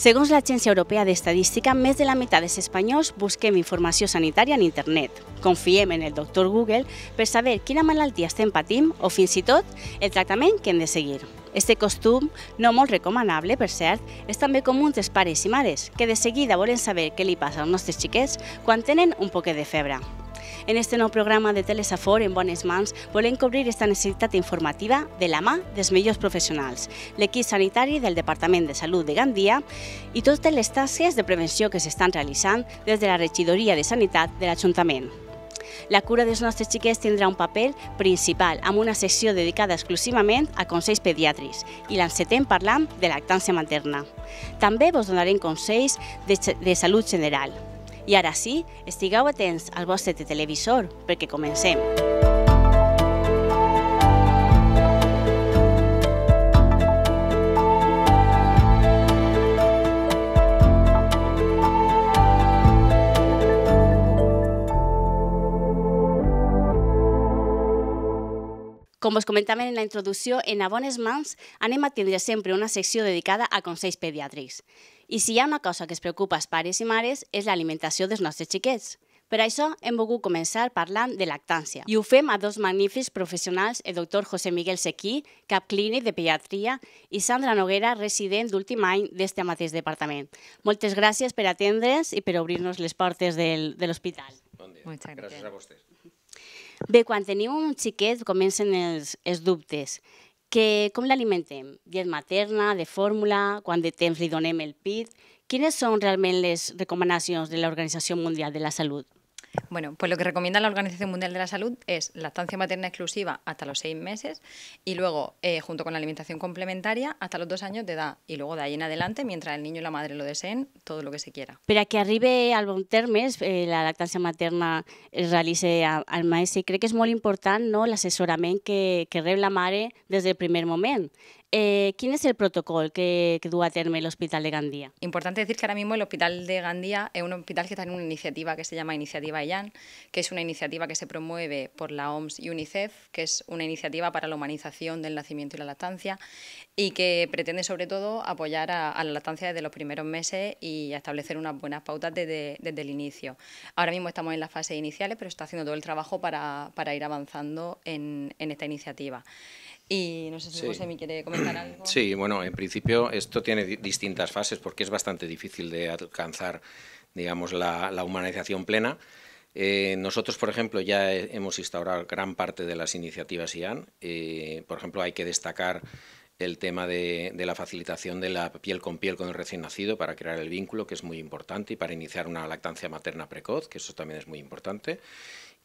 Segons l'Agència Europea d'Estadística, més de la meitat dels espanyols busquem informació sanitària en internet. Confiem en el doctor Google per saber quina malaltia estem patint o fins i tot el tractament que hem de seguir. Este costum, no molt recomanable, per cert, és també comú entre pares i mares, que de seguida volen saber què li passa als nostres xiquets quan tenen un poquet de febre. En este nou programa de Telesafor en bones mans volem cobrir esta necessitat informativa de la mà dels millors professionals, l'equip sanitari del Departament de Salut de Gandia i totes les tasques de prevenció que s'estan realitzant des de la Regidoria de Sanitat de l'Ajuntament. La cura dels nostres xiquets tindrà un paper principal amb una secció dedicada exclusivament a consells pediàtrics i l'encetem parlant de lactància materna. També vos donarem consells de, de salut general, i ara sí, estigueu atents al vostre televisor, perquè comencem. Com vos comentàvem en la introducció, en a bones mans anem a tindre sempre una secció dedicada a consells pediàtrics. I si hi ha una cosa que es preocupa als pares i mares és l'alimentació dels nostres xiquets. Per això hem volgut començar parlant de lactància. I ho fem a dos magnífics professionals, el doctor José Miguel Sequí, cap clínic de pediatria, i Sandra Noguera, resident d'últim any d'aquest mateix departament. Moltes gràcies per atendre's i per obrir-nos les portes del, de l'hospital. Bon dia. Moltes gràcies a vostè. Bé, quan teniu un xiquet comencen els, els dubtes que com l'alimentem? Llet materna, de fórmula, quant de temps li donem el pit? Quines són realment les recomanacions de l'Organització Mundial de la Salut? Bueno, pues lo que recomienda la Organización Mundial de la Salud es lactancia materna exclusiva hasta los seis meses y luego, eh, junto con la alimentación complementaria, hasta los dos años de edad. Y luego de ahí en adelante, mientras el niño y la madre lo deseen, todo lo que se quiera. Pero a que arribe al termes, eh, la lactancia materna eh, realice al maestro. cree que es muy importante no, asesoramiento que, que la mare desde el primer momento. Eh, ¿Quién es el protocolo que, que dúa el Hospital de Gandía? Importante decir que ahora mismo el Hospital de Gandía es un hospital que está en una iniciativa que se llama Iniciativa IAN, que es una iniciativa que se promueve por la OMS y UNICEF, que es una iniciativa para la humanización del nacimiento y la lactancia, y que pretende sobre todo apoyar a, la lactancia desde los primeros meses y establecer unas buenas pautas desde, el inicio. Ahora mismo estamos en las fases iniciales, pero está haciendo todo el trabajo para, ir avanzando en, en esta iniciativa. Y no sé si sí. me quiere comentar algo. Sí, bueno, en principio esto tiene distintas fases porque es bastante difícil de alcanzar, digamos, la, humanización plena. Eh, nosotros, por ejemplo, ya hemos instaurado gran parte de las iniciativas IAN. Eh, por ejemplo, hay que destacar el tema de, de, la facilitación de la piel con piel con el recién nacido para crear el vínculo, que es muy importante, y para iniciar una lactancia materna precoz, que eso también es muy importante.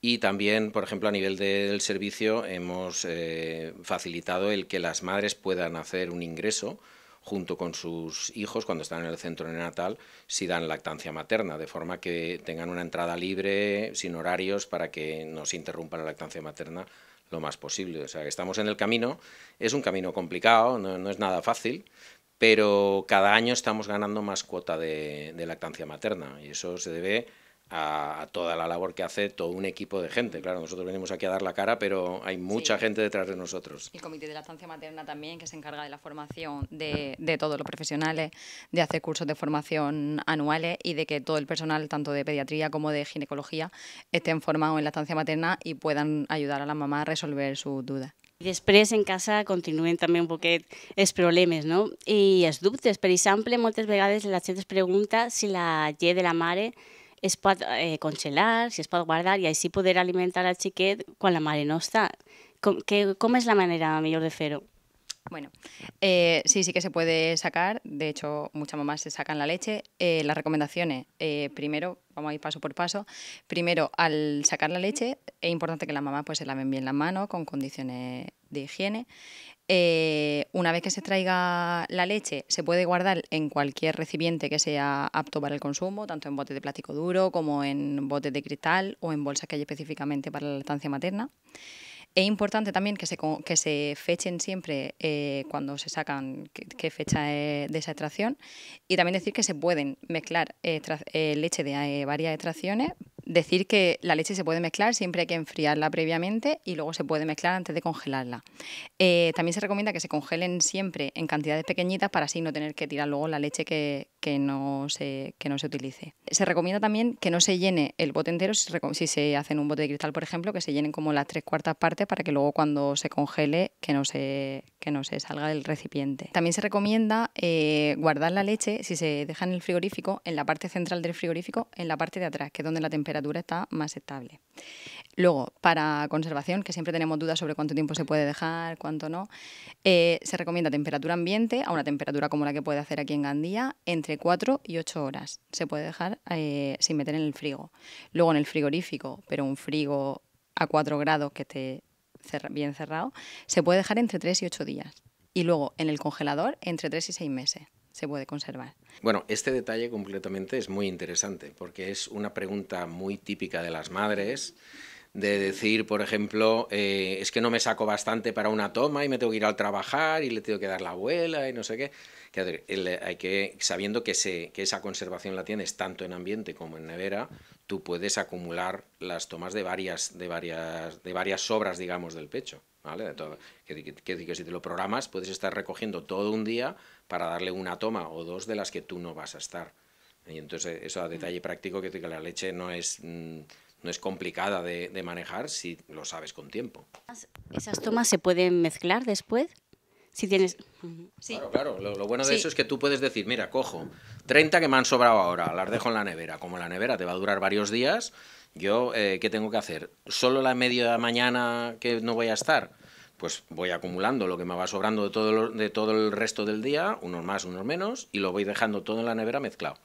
Y también, por ejemplo, a nivel del servicio hemos eh, facilitado el que las madres puedan hacer un ingreso junto con sus hijos cuando están en el centro neonatal si dan lactancia materna, de forma que tengan una entrada libre, sin horarios, para que no se interrumpa la lactancia materna lo más posible. O sea, que estamos en el camino, es un camino complicado, no, es nada fácil, pero cada año estamos ganando más cuota de lactancia materna y eso se debe a, toda la labor que hace todo un equipo de gente. Claro, nosotros venimos aquí a dar la cara, pero hay mucha gente detrás de nosotros. El Comité de la estancia Materna también, que se encarga de la formación de, de todos los profesionales, de hacer cursos de formación anuales y de que todo el personal, tanto de pediatría como de ginecología, estén formados en la estancia materna y puedan ayudar a la mamá a resolver sus dudas. y después en casa continúen también... un poquet es problemes no? ...y es dubtes. Per exemple, ...muchas veces la gente pregunta si la llet de la mare es pot eh, congelar, si es pot guardar i així poder alimentar el xiquet quan la mare no està. Com, que, com és la manera millor de fer-ho? Bueno, eh, sí, sí que se puede sacar. De hecho, muchas mamás se sacan la leche. Eh, las recomendaciones, eh, primero, vamos a ir paso por paso. Primero, al sacar la leche, es importante que las mamás pues, se laven bien las manos con condiciones de higiene. una vez que se traiga la leche, se puede guardar en cualquier recipiente que sea apto para el consumo, tanto en botes de plástico duro como en botes de cristal o en bolsas que hay específicamente para la lactancia materna. Es importante también que se, que se fechen siempre eh, cuando se sacan qué fecha de esa extracción y también decir que se pueden mezclar eh, leche de eh, varias extracciones decir que la leche se puede mezclar, siempre hay que enfriarla previamente y luego se puede mezclar antes de congelarla. Eh, también se recomienda que se congelen siempre en cantidades pequeñitas para así no tener que tirar luego la leche que, que, no, se, que no se utilice. Se recomienda también que no se llene el bote entero, si, se hace en un bote de cristal, por ejemplo, que se llenen como las tres cuartas partes para que luego cuando se congele que no se, que no se salga del recipiente. También se recomienda eh, guardar la leche, si se deja en el frigorífico, en la parte central del frigorífico, en la parte de atrás, que es donde la temperatura temperatura está más estable. Luego, para conservación, que siempre tenemos dudas sobre cuánto tiempo se puede dejar, cuánto no, eh, se recomienda temperatura ambiente a una temperatura como la que puede hacer aquí en Gandía, entre 4 y 8 horas. Se puede dejar eh, sin meter en el frigo. Luego en el frigorífico, pero un frigo a 4 grados que esté bien cerrado, se puede dejar entre 3 y 8 días. Y luego en el congelador, entre 3 y 6 meses se puede conservar. Bueno, este detalle completamente es muy interesante porque es una pregunta muy típica de las madres de decir, por ejemplo, eh, es que no me saco bastante para una toma y me tengo que ir al trabajar y le tengo que dar la abuela y no sé qué. hay que, sabiendo que, que esa conservación la tienes tanto en ambiente como en nevera, tú puedes acumular las tomas de varias, de varias, de varias sobras, digamos, del pecho. ¿vale? Entonces, que, si te lo programas, puedes estar recogiendo todo un día para darle una toma o dos de las que tú no vas a estar. Y entonces, eh, eso a mm. detalle práctico, que la leche no es... Mm, no es complicada de, manejar si lo sabes con tiempo. ¿Esas tomas se pueden mezclar después? Si tienes... Sí. Claro, Lo, bueno de eso es que tú puedes decir, mira, cojo 30 que me han sobrado ahora, las dejo en la nevera. Como la nevera te va a durar varios días, yo, eh, ¿qué tengo que hacer? ¿Solo la media mañana que no voy a estar? Pues voy acumulando lo que me va sobrando de todo, el resto del día, unos más, unos menos, y lo voy dejando todo en la nevera mezclado.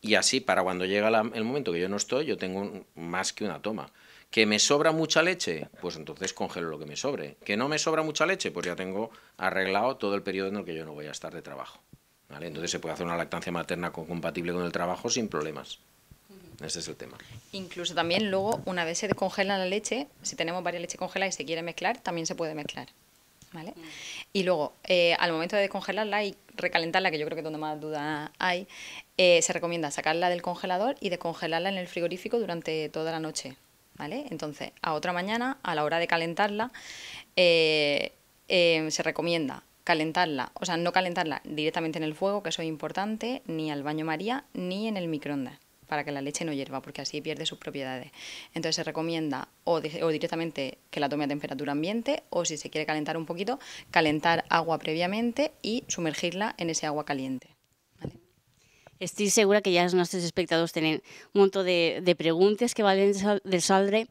Y así, para cuando llega el momento que yo no estoy, yo tengo más que una toma. ¿Que me sobra mucha leche? Pues entonces congelo lo que me sobre. ¿Que no me sobra mucha leche? Pues ya tengo arreglado todo el periodo en el que yo no voy a estar de trabajo. ¿Vale? Entonces se puede hacer una lactancia materna compatible con el trabajo sin problemas. Ese es el tema. Incluso también luego, una vez se descongela la leche, si tenemos varias leches congeladas y se quiere mezclar, también se puede mezclar. ¿Vale? Mm. Y luego, eh, al momento de descongelarla y recalentarla, que yo creo que es donde más duda hay, eh, se recomienda sacarla del congelador y descongelarla en el frigorífico durante toda la noche, ¿vale? Entonces, a otra mañana, a la hora de calentarla, eh, se recomienda calentarla, o sea, no calentarla directamente en el fuego, que eso es importante, ni al baño María, ni en el microondas para que la leche no hierva, porque así pierde sus propiedades. Entonces se recomienda o, directamente que la tome a temperatura ambiente o si se quiere calentar un poquito, calentar agua previamente y sumergirla en ese agua caliente. Estic segura que ja els nostres espectadors tenen un munt de, de preguntes que valen saldre.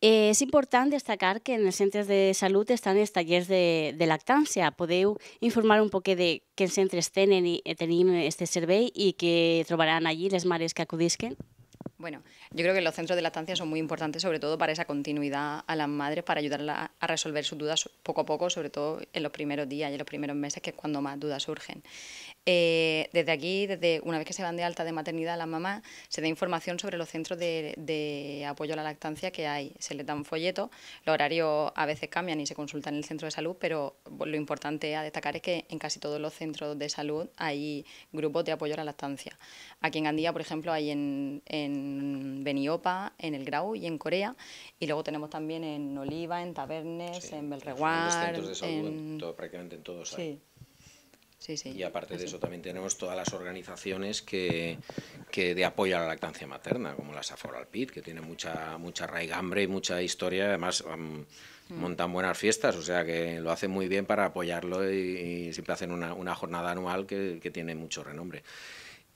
Eh, és important destacar que en els centres de salut estan els tallers de, de lactància. Podeu informar un poquet de quins centres tenen i eh, tenim aquest servei i que trobaran allí les mares que acudisquen? Bueno, yo creo que los centros de lactancia son muy importantes, sobre todo para esa continuidad a las madres, para ayudarlas a resolver sus dudas poco a poco, sobre todo en los primeros días y en los primeros meses, que es cuando más dudas surgen. Eh, desde aquí, desde una vez que se van de alta de maternidad a las mamás, se da información sobre los centros de, de apoyo a la lactancia que hay. Se les da un folleto los horarios a veces cambian y se consultan en el centro de salud, pero lo importante a destacar es que en casi todos los centros de salud hay grupos de apoyo a la lactancia. Aquí en Gandía, por ejemplo, hay en en Beniopa, en El Grau y en Corea. Y luego tenemos también en Oliva, en Tabernes, en Belreguar, En prácticamente en todos. Sí. Sí, y aparte de eso también tenemos todas las organizaciones que, de apoyo a la lactancia materna, como la Pit que tiene mucha, mucha raigambre y mucha historia, además mm. montan buenas fiestas, o sea que lo hacen muy bien para apoyarlo y, siempre hacen una, jornada anual que, que tiene mucho renombre.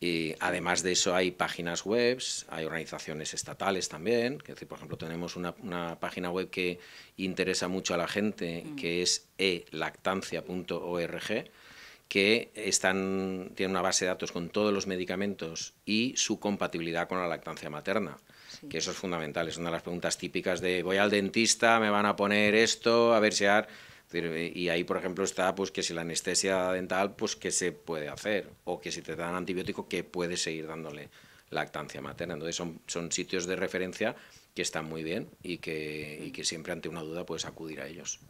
Y además de eso hay páginas web, hay organizaciones estatales también, que por ejemplo tenemos una, página web que interesa mucho a la gente, mm. que es elactancia.org, que están, tiene una base de datos con todos los medicamentos y su compatibilidad con la lactancia materna, que eso es fundamental, es una de las preguntas típicas de voy al dentista, me van a poner esto, a ver si... hay eh, y ahí, por ejemplo, está pues que si la anestesia dental, pues qué se puede hacer, o que si te dan antibiótico, que puedes seguir dándole lactancia materna. Entonces son, son sitios de referencia que están muy bien y que, siempre ante una duda puedes acudir a ellos.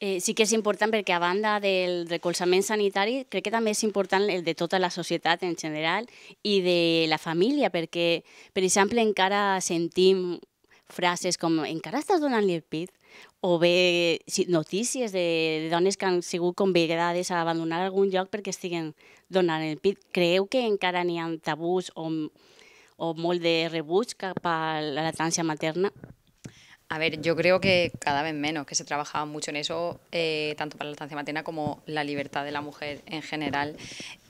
Eh, sí que es importante, porque a banda del recolsamiento sanitario, creo que también es importante el de toda la sociedad en general y de la familia, porque, por ejemplo, encara sentim frases como, encara estás donando el pit? o bé notícies de dones que han sigut convidades a abandonar algun lloc perquè estiguen donant el pit. Creieu que encara n'hi ha tabús o, o molt de rebuig cap a la latància materna? A ver, yo creo que cada vez menos, que se trabajaba mucho en eso, eh, tanto para la estancia materna como la libertad de la mujer en general.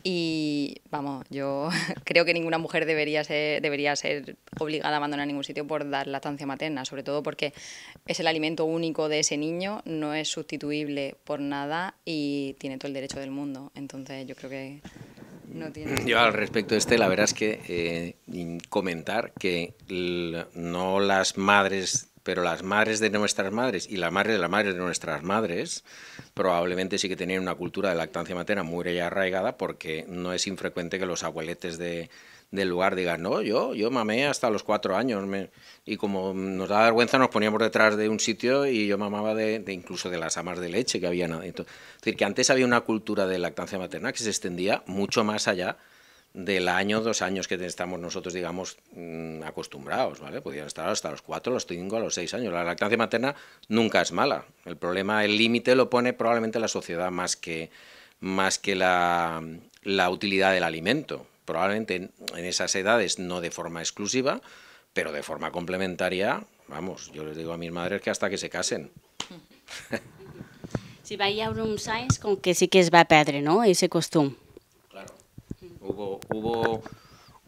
Y vamos, yo creo que ninguna mujer debería ser, debería ser obligada a abandonar ningún sitio por dar la estancia materna, sobre todo porque es el alimento único de ese niño, no es sustituible por nada y tiene todo el derecho del mundo. Entonces yo creo que no tiene... Yo al respecto de este, la verdad es que eh, comentar que no las madres pero las madres de nuestras madres y la madre de la madre de nuestras madres probablemente sí que tenían una cultura de lactancia materna muy arraigada porque no es infrecuente que los abueletes del lugar digan, no, yo, yo mamé hasta los cuatro años. y como nos daba vergüenza, nos poníamos detrás de un sitio y yo mamaba de, incluso de las amas de leche que había. decir, que antes había una cultura de lactancia materna que se extendía mucho más allá del año, dos años que estamos nosotros, digamos, mm, acostumbrados, ¿vale? Podrían estar hasta los cuatro, los cinco, los seis años. La lactancia materna nunca es mala. El problema, el límite lo pone probablemente la sociedad más que, más que la, utilidad del alimento. Probablemente en, esas edades no de forma exclusiva, pero de forma complementaria, vamos, yo les digo a mis madres que hasta que se casen. Si va a un con que sí que es va padre no?, ese costumbre. Hubo,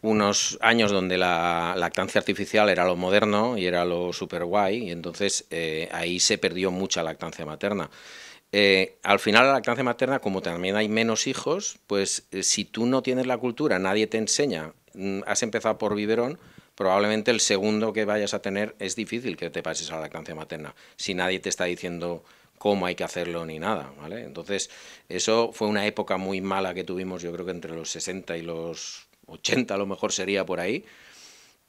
unos años donde la lactancia artificial era lo moderno y era lo super guay, y entonces eh, ahí se perdió mucha lactancia materna. Eh, al final la lactancia materna, como también hay menos hijos, pues eh, si tú no tienes la cultura, nadie te enseña, mm, has empezado por biberón, probablemente el segundo que vayas a tener es difícil que te pases a la lactancia materna, si nadie te está diciendo cómo hay que hacerlo ni nada, ¿vale? Entonces, eso fue una época muy mala que tuvimos, yo creo que entre los 60 y los 80 a lo mejor sería por ahí,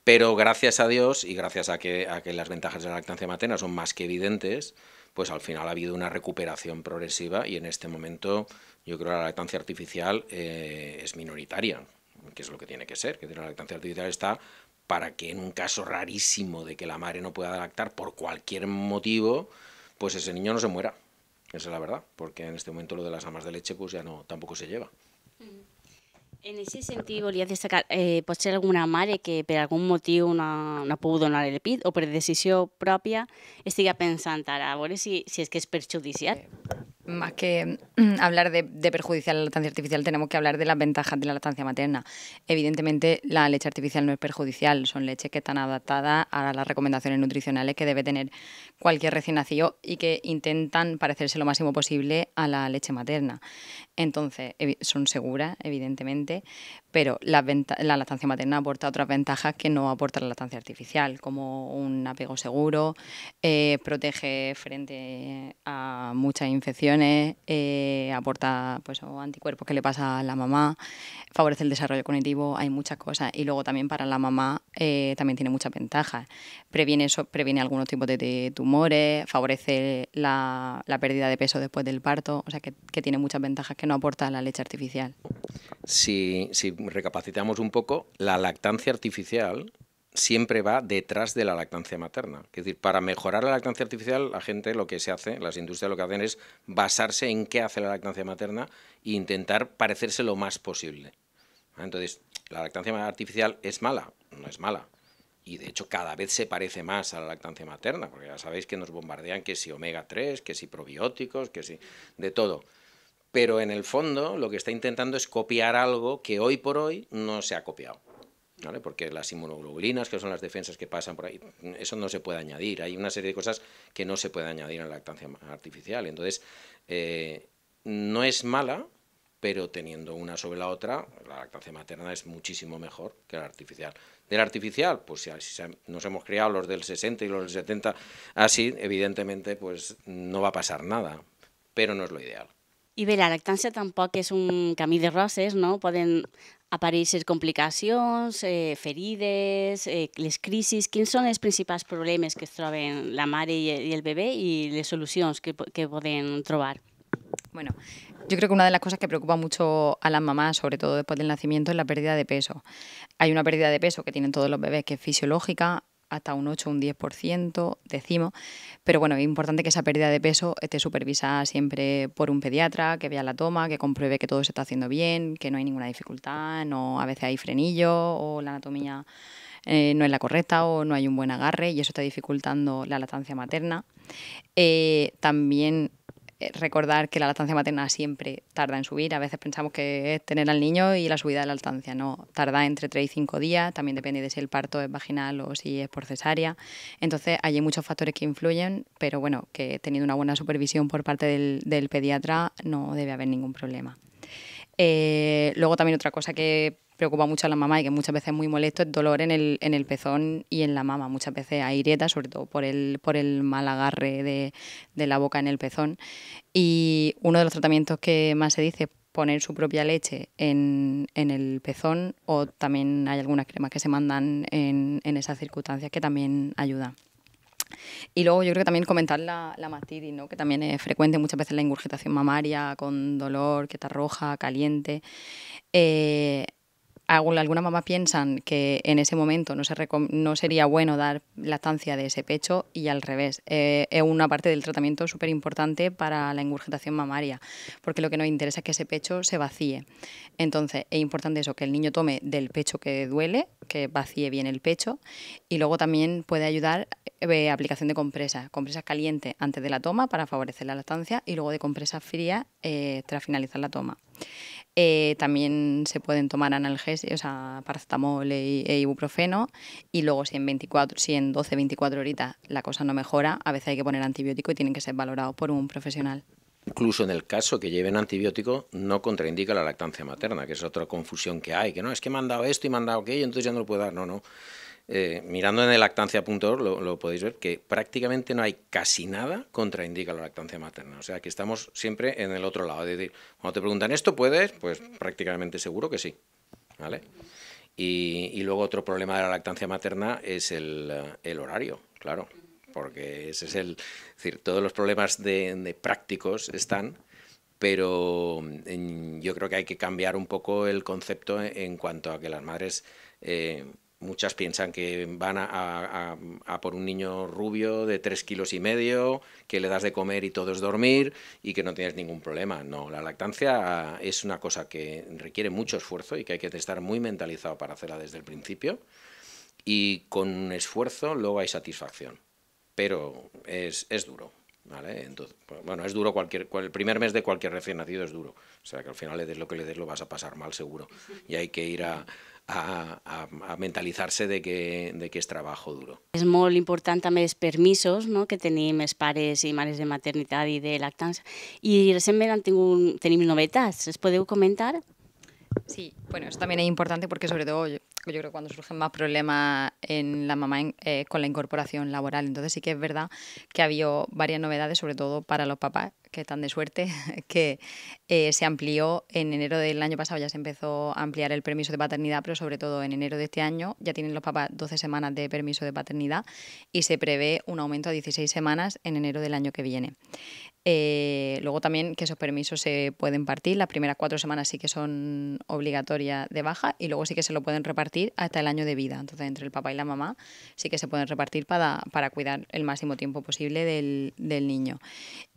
pero gracias a Dios y gracias a que, a que las ventajas de la lactancia materna son más que evidentes, pues al final ha habido una recuperación progresiva y en este momento yo creo que la lactancia artificial eh, es minoritaria, que es lo que tiene que ser, que la lactancia artificial está para que en un caso rarísimo de que la madre no pueda lactar por cualquier motivo, pues ese niño no se muera. Esa es la verdad, porque en este momento lo de las amas de leche pues ya no tampoco se lleva. Mm. En ese sentido, volia destacar, eh, pot ser alguna mare que per algun motiu no, no ha pogut donar el pit o per decisió pròpia estiga pensant ara, a veure si, si és que és perjudicial? Eh, más que mm, hablar de, perjudicial la lactancia artificial, tenemos que hablar de las ventajas de la lactancia materna. Evidentemente, la leche artificial no es perjudicial, son leches que están adaptadas a las recomendaciones nutricionales que debe tener cualquier recién nacido y que intentan parecerse lo máximo posible a la leche materna. Entonces, son seguras, evidentemente, pero la, lactancia materna aporta otras ventajas que no aporta la lactancia artificial, como un apego seguro, eh, protege frente a muchas infecciones eh, aporta pues, anticuerpos que le pasa a la mamá, favorece el desarrollo cognitivo, hay muchas cosas. Y luego también para la mamá eh, también tiene muchas ventajas. Previene, previene algunos tipos de, tumores, favorece la, la, pérdida de peso después del parto, o sea que, tiene muchas ventajas que no aporta la leche artificial. Si, si recapacitamos un poco, la lactancia artificial siempre va detrás de la lactancia materna. Es decir, para mejorar la lactancia artificial, la gente lo que se hace, las industrias lo que hacen es basarse en qué hace la lactancia materna e intentar parecerse lo más posible. Entonces, la lactancia artificial es mala, no es mala. Y de hecho cada vez se parece más a la lactancia materna, porque ya sabéis que nos bombardean que si omega 3, que si probióticos, que si de todo. Pero en el fondo lo que está intentando es copiar algo que hoy por hoy no se ha copiado porque las inmunoglobulinas, que son las defensas que pasan por ahí, eso no se puede añadir. Hay una serie de cosas que no se puede añadir a la lactancia artificial. Entonces, eh, no es mala, pero teniendo una sobre la otra, la lactancia materna es muchísimo mejor que la artificial. De la artificial, pues si nos hemos creado los del 60 y los del 70 así, evidentemente, pues no va a pasar nada, pero no es lo ideal. Y, ve, la lactancia tampoco es un camí de rosas no? Pueden aparecen complicaciones, eh, ferides, eh, les crisis... ¿Quiénes son los principales problemas que es la madre y el bebé y las soluciones que, que pueden trobar? Bueno, yo creo que una de las cosas que preocupa mucho a las mamás, sobre todo después del nacimiento, es la pérdida de peso. Hay una pérdida de peso que tienen todos los bebés que es fisiológica, hasta un 8 o un 10%, decimos. Pero bueno, es importante que esa pérdida de peso esté supervisada siempre por un pediatra, que vea la toma, que compruebe que todo se está haciendo bien, que no hay ninguna dificultad, no a veces hay frenillo o la anatomía eh, no es la correcta o no hay un buen agarre y eso está dificultando la lactancia materna. Eh, también eh, recordar que la lactancia materna siempre tarda en subir. A veces pensamos que es tener al niño y la subida de la lactancia. No, tarda entre 3 y 5 días. También depende de si el parto es vaginal o si es por cesárea. Entonces, hay muchos factores que influyen, pero bueno, que teniendo una buena supervisión por parte del, pediatra no debe haber ningún problema. Eh, luego también otra cosa que preocupa mucho a la mamá y que muchas veces es muy molesto, es dolor en el, en pezón y en la mama. Muchas veces hay grietas, sobre todo por el, por el mal agarre de, de la boca en el pezón. Y uno de los tratamientos que más se dice poner su propia leche en, en, el pezón o también hay algunas cremas que se mandan en, esas circunstancias que también ayuda. Y luego yo creo que también comentar la, la mastitis, ¿no? que también es frecuente muchas veces la ingurgitación mamaria con dolor, que está roja, caliente. Eh, algunas mamás piensan que en ese momento no, sería bueno dar lactancia de ese pecho y al revés. Eh, es una parte del tratamiento súper importante para la ingurgitación mamaria, porque lo que nos interesa es que ese pecho se vacíe. Entonces, es importante eso, que el niño tome del pecho que duele, que vacíe bien el pecho, y luego también puede ayudar eh, aplicación de compresas, compresas calientes antes de la toma para favorecer la lactancia y luego de compresas frías eh, tras finalizar la toma. Eh, también se pueden tomar analgésicos, o sea, paracetamol e, e, ibuprofeno. Y luego, si en, 24, si en 12, 24 horitas la cosa no mejora, a veces hay que poner antibiótico y tienen que ser valorados por un profesional. Incluso en el caso que lleven antibiótico, no contraindica la lactancia materna, que es otra confusión que hay, que no, es que me han dado esto y me han dado aquello, entonces ya no lo puedo dar. No, no. Eh, mirando en el lactancia.org lo, podéis ver, que prácticamente no hay casi nada contraindica la lactancia materna. O sea, que estamos siempre en el otro lado. Es decir, cuando te preguntan, ¿esto puedes? Pues prácticamente seguro que sí. ¿Vale? Y, luego otro problema de la lactancia materna es el, eh, horario, claro. Porque ese es el. decir, todos los problemas de, prácticos están pero mm, yo creo que hay que cambiar un poco el concepto en cuanto a que las madres eh, muchas piensan que van a, por un niño rubio de tres kilos y medio, que le das de comer y todo es dormir y que no tienes ningún problema. No, la lactancia es una cosa que requiere mucho esfuerzo y que hay que estar muy mentalizado para hacerla desde el principio. Y con esfuerzo luego hay satisfacción, pero es, duro. ¿Vale? Entonces, bueno, es duro cualquier, el primer mes de cualquier recién nacido es duro. O sea que al final le des lo que le des lo vas a pasar mal seguro. Y hay que ir a, a, mentalizarse de que, es trabajo duro. Es muy importante también los permisos que tenéis, mis pares y mares de maternidad y de lactancia... ...y me han tenido novedades puedo comentar? Sí, bueno, eso también es importante porque sobre todo yo creo que cuando surgen más problemas en la mamá eh, con la incorporación laboral. Entonces sí que es verdad que ha habido varias novedades, sobre todo para los papás, que están de suerte, que eh, se amplió en enero del año pasado, ya se empezó a ampliar el permiso de paternidad, pero sobre todo en enero de este año ya tienen los papás 12 semanas de permiso de paternidad y se prevé un aumento a 16 semanas en enero del año que viene. Eh, luego también que esos permisos se pueden partir, las primeras cuatro semanas sí que son obligatorias de baja y luego sí que se lo pueden repartir hasta el año de vida. Entonces, entre el papá y la mamá sí que se pueden repartir para, cuidar el máximo tiempo posible del, niño.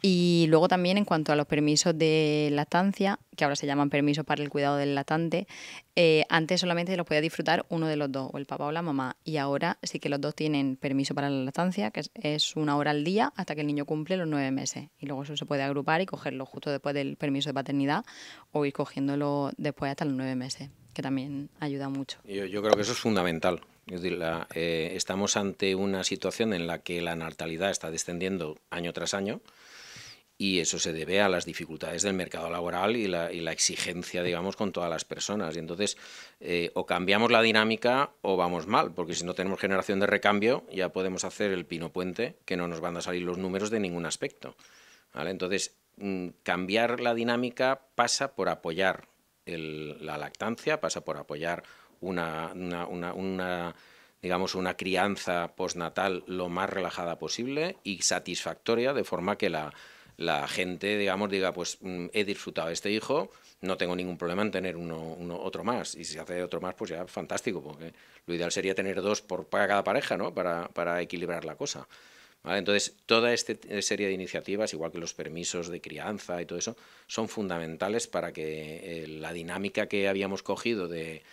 Y luego también en cuanto a los permisos de lactancia, que ahora se llaman permisos para el cuidado del latante, eh, antes solamente los podía disfrutar uno de los dos, o el papá o la mamá, y ahora sí que los dos tienen permiso para la lactancia, que es, es, una hora al día hasta que el niño cumple los nueve meses, y luego eso se puede agrupar y cogerlo justo después del permiso de paternidad o ir cogiéndolo después hasta los nueve meses que también ayuda mucho. Yo, yo, creo que eso es fundamental. Eh, estamos ante una situación en la que la natalidad está descendiendo año tras año y eso se debe a las dificultades del mercado laboral y la, exigencia, digamos, con todas las personas. Y entonces, eh, o cambiamos la dinámica o vamos mal, porque si no tenemos generación de recambio, ya podemos hacer el pino puente, que no nos van a salir los números de ningún aspecto. Entonces, mm, cambiar la dinámica pasa por apoyar la lactancia, pasa por apoyar una, digamos, una crianza postnatal lo más relajada posible y satisfactoria, de forma que la, gente, digamos, diga, pues mm, he disfrutado este hijo, no tengo ningún problema en tener uno, otro más. Y si se hace otro más, pues ya fantástico, porque lo ideal sería tener dos por, para cada pareja, ¿no? para equilibrar la cosa. Entonces, toda esta serie de iniciativas, igual que los permisos de crianza y todo eso, son fundamentales para que eh, la dinámica que habíamos cogido de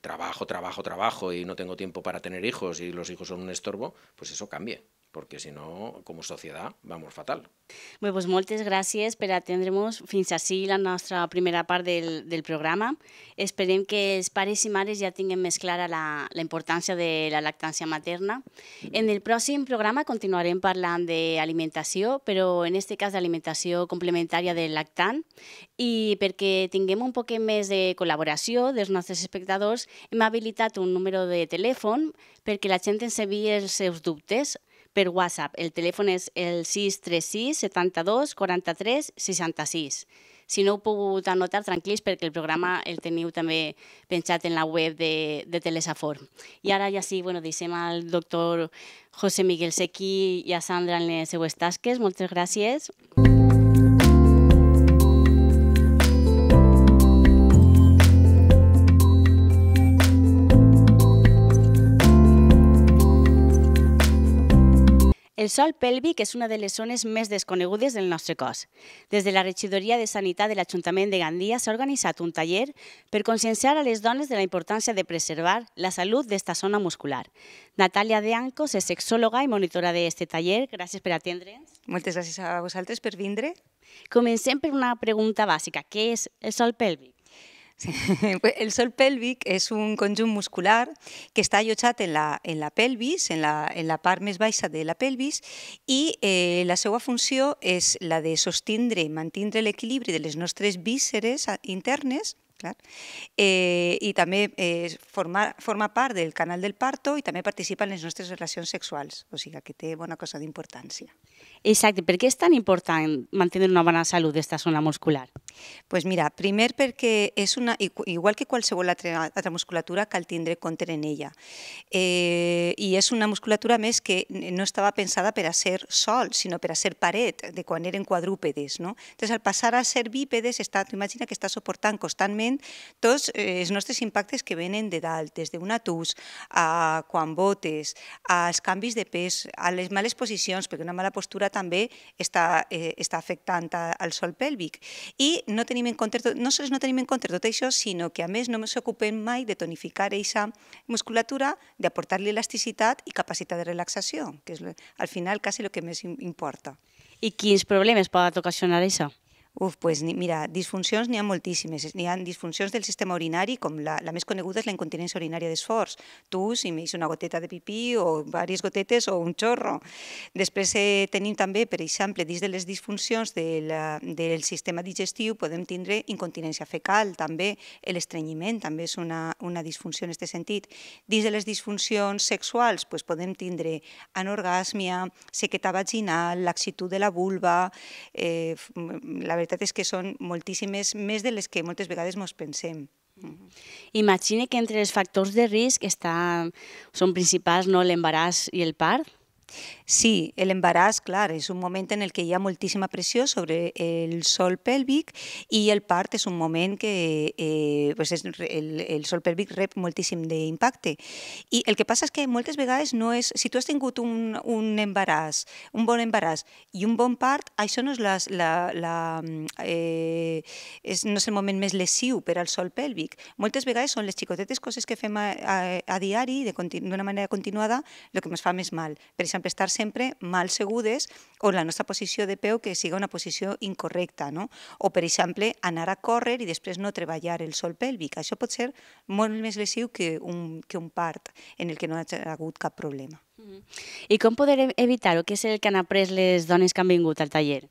trabajo, trabajo, trabajo y no tengo tiempo para tener hijos y los hijos son un estorbo, pues eso cambie. perquè si no, com a societat, vamos fatal. Bé, doncs moltes gràcies per atendre'ns fins així la nostra primera part del, del programa. Esperem que els pares i mares ja tinguin més clara la, la importància de la lactància materna. En el pròxim programa continuarem parlant d'alimentació, però en aquest cas d'alimentació complementària del lactant, i perquè tinguem un poquet més de col·laboració dels nostres espectadors, hem habilitat un número de telèfon perquè la gent ens enviï els seus dubtes per WhatsApp. El telèfon és el 636 72 43 66. Si no ho pogut anotar, tranquils, perquè el programa el teniu també penjat en la web de, de Telesafor. I ara ja sí, bueno, deixem al doctor José Miguel Sequi i a Sandra en les seues tasques. Moltes gràcies. Mm. El sol pèlvic és una de les zones més desconegudes del nostre cos. Des de la Regidoria de Sanitat de l'Ajuntament de Gandia s'ha organitzat un taller per conscienciar a les dones de la importància de preservar la salut d'esta zona muscular. Natàlia De Ancos és sexòloga i monitora d'aquest taller. Gràcies per atendre'ns. Moltes gràcies a vosaltres per vindre. Comencem per una pregunta bàsica. Què és el sol pèlvic? Sí. El sol pèlvic és un conjunt muscular que està allotjat en la, en la pelvis, en la, en la part més baixa de la pelvis, i eh, la seva funció és la de sostindre i mantindre l'equilibri de les nostres vísceres eh, internes clar. Eh, I també eh, forma, forma part del canal del parto i també participa en les nostres relacions sexuals, o sigui que té bona cosa d'importància. Exacte, per què és tan important mantenir una bona salut d'esta zona muscular? Pues mira, primer perquè és una, igual que qualsevol altra, altra musculatura cal tindre compte en ella. Eh, I és una musculatura més que no estava pensada per a ser sol, sinó per a ser paret, de quan eren quadrúpedes. No? Entonces, al passar a ser bípedes, està, imagina que està suportant constantment tots eh, els nostres impactes que venen de dalt, des d'una tus, a quan botes, als canvis de pes, a les males posicions, perquè una mala postura també està, eh, està afectant al sol pèlvic. I no, tenim en compte, no sols no tenim en compte tot això, sinó que a més no ens ocupem mai de tonificar aquesta musculatura, d'aportar-li elasticitat i capacitat de relaxació, que és al final quasi el que més importa. I quins problemes pot ocasionar això? Uf, pues mira, disfuncions n'hi ha moltíssimes. N'hi ha disfuncions del sistema urinari, com la, la més coneguda és la incontinència urinària d'esforç. Tu, si m'heix una goteta de pipí o diverses gotetes o un xorro. Després eh, tenim també, per exemple, dins de les disfuncions de la, del sistema digestiu podem tindre incontinència fecal, també l'estrenyiment, també és una, una disfunció en aquest sentit. Dins de les disfuncions sexuals pues, podem tindre anorgàsmia, sequeta vaginal, laxitud de la vulva, eh, la veritat és que són moltíssimes, més de les que moltes vegades ens pensem. Mm-hmm. Imagine que entre els factors de risc està, són principals no l'embaràs i el part, Sí, el embaràs, clar, és un moment en el que hi ha moltíssima pressió sobre el sol pèlvic i el part és un moment que eh, pues és, el, el sol pèlvic rep moltíssim d'impacte. I el que passa és que moltes vegades no és... Si tu has tingut un, un embaràs, un bon embaràs i un bon part, això no és, la, la, la, eh, és, no és el moment més lesiu per al sol pèlvic. Moltes vegades són les xicotetes coses que fem a, a, a diari d'una manera continuada el que ens fa més mal. Per exemple, sempre estar sempre mal segudes o la nostra posició de peu que siga una posició incorrecta, no? o per exemple anar a córrer i després no treballar el sol pèlvic. Això pot ser molt més lesiu que un, que un part en el que no ha hagut cap problema. Mm-hmm. I com poder evitar-ho? Què és el que han après les dones que han vingut al taller?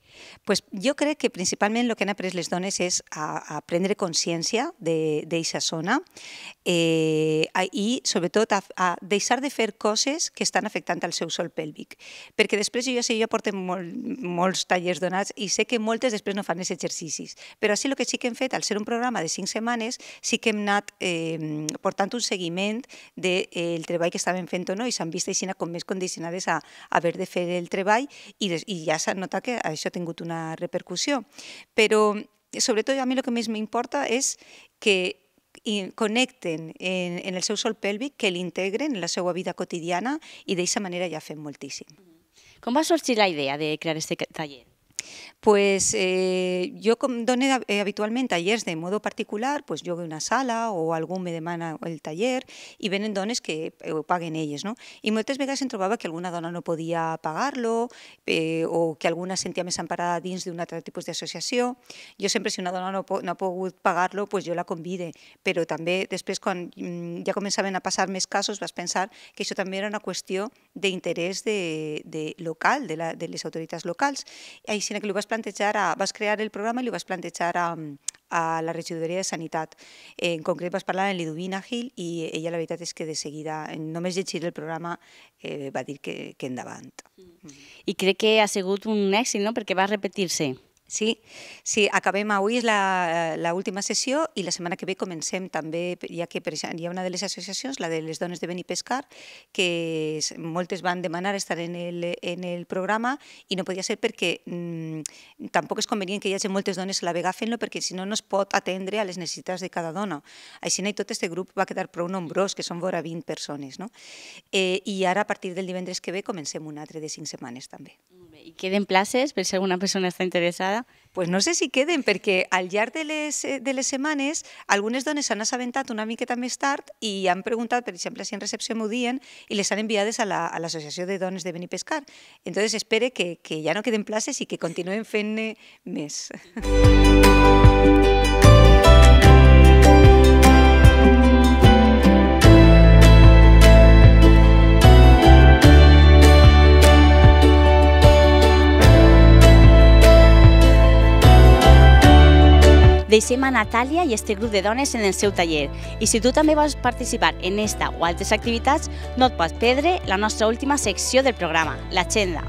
Pues jo crec que principalment el que han après les dones és a, a prendre consciència d'aquesta zona eh, i sobretot a, a deixar de fer coses que estan afectant al seu sol pèlvic. Perquè després jo ja sé, jo porto mol, molts tallers donats i sé que moltes després no fan els exercicis. Però així el que sí que hem fet, al ser un programa de cinc setmanes, sí que hem anat eh, portant un seguiment del de, eh, el treball que estaven fent o no i s'han vist aixina com més condicionades a, a haver de fer el treball i, i ja s'ha notat que això ha tingut una repercussió. Però sobretot a mi el que més m'importa és que i connecten en, en el seu sol pèlvic, que l'integren en la seva vida quotidiana i d'aquesta manera ja fem moltíssim. Com va sorgir la idea de crear aquest taller? Pues eh, yo doné eh, habitualmente talleres de modo particular, pues yo veo una sala o algún me demanda el taller y vienen dones que eh, paguen ellos, No? y muchas veces se que alguna dona no podía pagarlo o que alguna sentía amparada de dins tipo tipo de yo Yo siempre, si una dona no, no puedo pagarlo pues yo la convide. pero también después cuando ya mm, comenzaban a pasar mis casos, vas a pensar que eso también era una cuestión interés de, de local, de, las autoridades locales. Ahí que lo plantejar, a, vas crear el programa i li vas plantejar a, a la regidoria de Sanitat. En concret vas parlar amb l'Iduvina Gil i ella la veritat és que de seguida, només llegir el programa, eh, va dir que, que endavant. Mm. I crec que ha sigut un èxit, no?, perquè va repetir-se. Sí, sí, acabem avui és l'última sessió i la setmana que ve comencem també, ja que per exemple, hi ha una de les associacions, la de les dones de Benipescar, que moltes van demanar estar en el, en el programa i no podia ser perquè mmm, tampoc és convenient que hi hagi moltes dones a la vegada fent-lo perquè si no no es pot atendre a les necessitats de cada dona. Així i tot este grup va quedar prou nombrós, que són vora 20 persones. No? Eh, I ara a partir del divendres que ve comencem un altre de 5 setmanes també. I queden places per si alguna persona està interessada pues no sé si queden, perquè al llarg de les, eh, de les setmanes algunes dones s'han assabentat una miqueta més tard i han preguntat, per exemple, si en recepció m'ho diuen i les han enviades a l'Associació la, a de Dones de Benipescar. Entonces espere que, que ja no queden places i que continuen fent-ne eh, més. Deixem a Natàlia i este grup de dones en el seu taller. I si tu també vols participar en esta o altres activitats, no et pots perdre la nostra última secció del programa, l'agenda.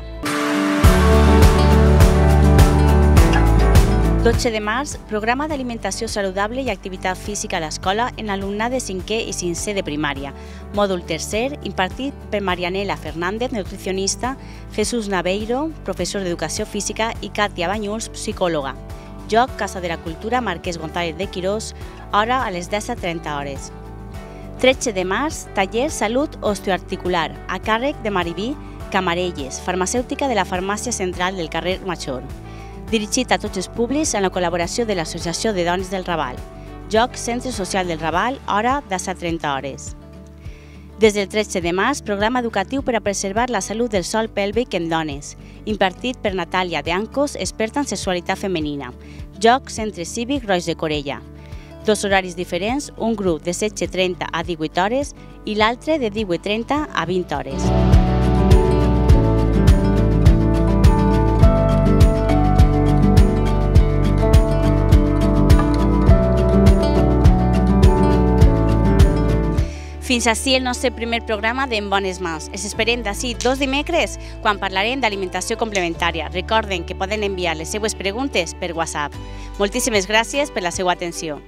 12 de març, programa d'alimentació saludable i activitat física a l'escola en alumnat de 5è i 5è de primària. Mòdul tercer, impartit per Marianela Fernández, nutricionista, Jesús Naveiro, professor d'Educació Física i Katia Banyuls, psicòloga. Joc Casa de la Cultura Marquès González de Quirós, hora a les 10.30 hores. 13 de març, taller Salut Osteoarticular, a càrrec de Mariví Camarelles, farmacèutica de la farmàcia central del carrer Major. Dirigit a tots els públics en la col·laboració de l'Associació de Dones del Raval. Joc Centre Social del Raval, hora de 10.30 hores. Des del 13 de març, programa educatiu per a preservar la salut del sol pèlvic en dones, impartit per Natàlia de Ancos, experta en sexualitat femenina. Joc Centre Cívic Roig de Corella. Dos horaris diferents, un grup de 7.30 a 18 hores i l'altre de 18.30 a 20 hores. Fins així el nostre primer programa d'En Bones Mans. Es esperem d'ací dos dimecres quan parlarem d'alimentació complementària. Recorden que poden enviar les seues preguntes per WhatsApp. Moltíssimes gràcies per la seva atenció.